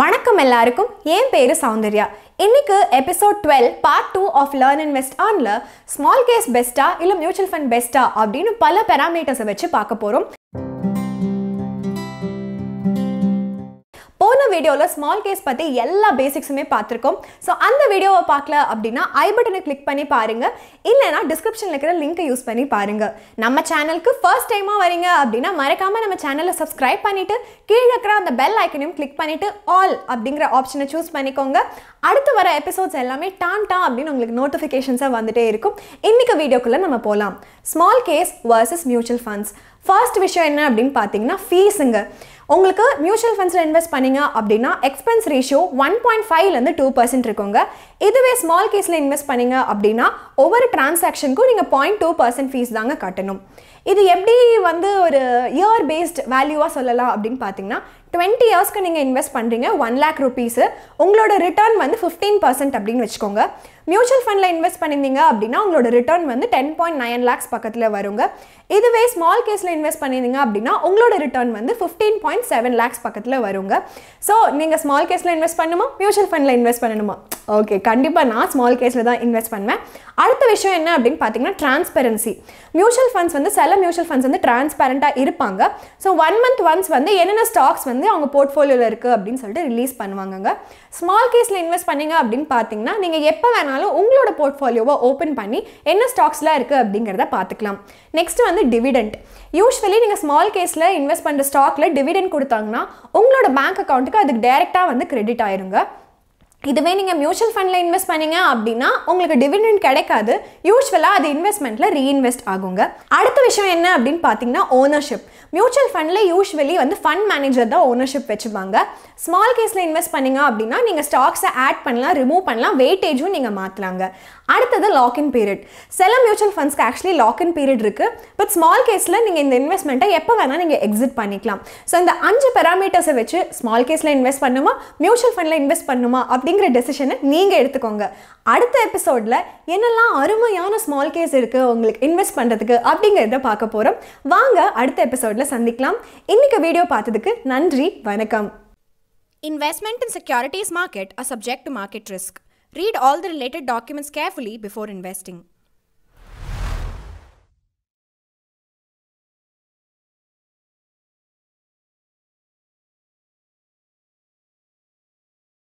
வணக்கம் எல்லாருக்கும் என் பேர் சௌந்தர்யா இன்னைக்கு episode twelve part two of learn invest ஆன்ல ஸ்மால் கேஸ் பெஸ்டா இல்லை மியூச்சுவல் ஃபண்ட் பெஸ்டா அப்படின்னு பல பேராமீட்டர்ஸை வச்சு பார்க்க போகிறோம் வீடியோவில் ஸ்மால் கேஸ் பற்றி எல்லா பேசிக்ஸுமே பார்த்துருக்கோம் ஸோ அந்த வீடியோவை பார்க்கல அப்படின்னா ஐ பட்டனை கிளிக் பண்ணி பாருங்கள் இல்லைனா டிஸ்கிரிப்ஷனில் இருக்கிற லிங்க்கை யூஸ் பண்ணி பாருங்கள் நம்ம சேனலுக்கு ஃபர்ஸ்ட் டைமாக வரீங்க அப்படின்னா மறக்காமல் நம்ம சேனலை சப்ஸ்கிரைப் பண்ணிவிட்டு கீழே இருக்கிற அந்த பெல் ஐக்கனையும் கிளிக் பண்ணிவிட்டு ஆல் அப்படிங்கிற ஆப்ஷனை சூஸ் பண்ணிக்கோங்க அடுத்து வர எபிசோட்ஸ் எல்லாமே டான் டா அப்படின்னு உங்களுக்கு நோட்டிஃபிகேஷன்ஸாக வந்துட்டே இருக்கும் இன்னைக்கு வீடியோக்குள்ளே நம்ம போகலாம் small caps versus mutual funds first விஷயம் என்ன அப்படின்னு பார்த்தீங்கன்னா ஃபீஸுங்க உங்களுக்கு மியூச்சுவல் ஃபண்ட்ஸில் இன்வெஸ்ட் பண்ணிங்க அப்படின்னா எக்ஸ்பென்ஸ் ரேஷியோ ஒன் பாயிண்ட் ஃபைவ்லேருந்து டூ பர்சன்ட் இருக்குங்க இதுவே ஸ்மால் கேஸில் இன்வெஸ்ட் பண்ணிங்க அப்படின்னா ஒவ்வொரு டிரான்சாக்ஷனுக்கும் நீங்கள் பாயிண்ட் டூ பர்சன்ட் ஃபீஸ் தாங்க கட்டணும் இது எப்படி வந்து ஒரு இயர் பேஸ்ட் வேல்யூவாக சொல்லலாம் அப்படின்னு பார்த்தீங்கன்னா டுவெண்ட்டி இயர்ஸ்க்கு நீங்கள் இன்வெஸ்ட் பண்ணுறீங்க ஒன் லேக் ருபீஸு உங்களோட ரிட்டர்ன் வந்து ஃபிஃப்டீன் பர்சன்ட் அப்படின்னு வச்சுக்கோங்க மியூச்சுவல் ஃபண்டில் இன்வெஸ்ட் பண்ணியிருந்தீங்க அப்படின்னா உங்களோட ரிட்டர்ன் வந்து டென் பாயிண்ட் நைன் லேக்ஸ் பக்கத்தில் வருங்க இதுவே ஸ்மால் கேஸில் இன்வெஸ்ட் பண்ணியிருந்தீங்க அப்படின்னா உங்களோட ரிட்டர்ன் வந்து ஃபிஃப்டீன் பாயிண்ட் செவன் லேக்ஸ் பக்கத்தில் வருங்க ஸோ நீங்கள் ஸ்மால் கேஸில் இன்வெஸ்ட் பண்ணணுமா மியூச்சுவல் ஃபண்டில் இன்வெஸ்ட் பண்ணணுமா ஓகே கண்டிப்பாக நான் ஸ்மால் கேஸில் தான் இன்வெஸ்ட் பண்ணுவேன் அடுத்த விஷயம் என்ன அப்படின்னு பார்த்தீங்கன்னா டிரான்ஸ்பெரன்சி மியூச்சுவல் ஃபண்ட்ஸ் வந்து சில மியூச்சுவல் ஃபண்ட்ஸ் வந்து டிரான்ஸ்பேரண்ட்டாக இருப்பாங்க ஸோ ஒன் மந்த் ஒன்ஸ் வந்து என்னென்ன ஸ்டாக்ஸ் வந்து அவங்க போர்ட்ஃபோலியோவில் இருக்குது அப்படின்னு சொல்லிட்டு ரிலீஸ் பண்ணுவாங்க ஸ்மால் கேஸில் இன்வெஸ்ட் பண்ணீங்க அப்படின்னு பார்த்தீங்கன்னா நீங்கள் எப்போ வேணாலும் வேணாலும் உங்களோட போர்ட்ஃபோலியோவை ஓப்பன் பண்ணி என்ன ஸ்டாக்ஸ்லாம் இருக்குது அப்படிங்கிறத பார்த்துக்கலாம் நெக்ஸ்ட் வந்து டிவிடெண்ட் யூஸ்வலி நீங்கள் ஸ்மால் கேஸில் இன்வெஸ்ட் பண்ணுற ஸ்டாக்கில் டிவிடெண்ட் கொடுத்தாங்கன்னா உங்களோட பேங்க் அக்கௌண்ட்டுக்கு அதுக்கு டேரெக்டாக வந்து கிரெடிட் ஆயிருங்க இதுவே நீங்கள் மியூச்சுவல் ஃபண்டில் இன்வெஸ்ட் பண்ணீங்க அப்படின்னா உங்களுக்கு டிவிடெண்ட் கிடைக்காது யூஸ்வலாக அது இன்வெஸ்ட்மெண்ட்டில் ரீஇன்வெஸ்ட் ஆகுங்க அடுத்த விஷயம் என்ன அப்படின்னு பார்த்தீங்கன்னா ஓனர்ஷிப் மியூச்சுவல் ஃபண்டில் யூஸ்வலி வந்து ஃபண்ட் மேனேஜர் தான் ஓனர்ஷிப் வச்சுப்பாங்க ஸ்மால் கேஸில் இன்வெஸ்ட் பண்ணீங்க அப்படின்னா நீங்கள் ஸ்டாக்ஸை ஆட் பண்ணலாம் ரிமூவ் பண்ணலாம் வெயிட்டேஜும் நீங்கள் மாற்றலாங்க அடுத்தது லாக்இன் பீரியட் சில மியூச்சுவல் ஃபண்ட்ஸ்க்கு ஆக்சுவலி லாக்இன் பீரியட் இருக்குது பட் ஸ்மால் கேஸில் நீங்கள் இந்த இன்வெஸ்ட்மெண்ட்டை எப்போ வேணால் நீங்கள் எக்ஸிட் பண்ணிக்கலாம் ஸோ இந்த அஞ்சு பேராமீட்டர்ஸை வச்சு ஸ்மால் கேஸில் இன்வெஸ்ட் பண்ணுமா மியூச்சுவல் ஃபண்டில் இன்வெஸ்ட் பண்ணுமா அப்படி அப்படிங்கிற டெசிஷனை நீங்கள் எடுத்துக்கோங்க அடுத்த எபிசோடில் என்னெல்லாம் அருமையான ஸ்மால் கேஸ் இருக்குது உங்களுக்கு இன்வெஸ்ட் பண்ணுறதுக்கு அப்படிங்கிறத பார்க்க போகிறோம் வாங்க அடுத்த எபிசோடில் சந்திக்கலாம் இன்றைக்கி வீடியோ பார்த்ததுக்கு நன்றி வணக்கம் investment in securities market are subject market risk read all all related documents carefully before investing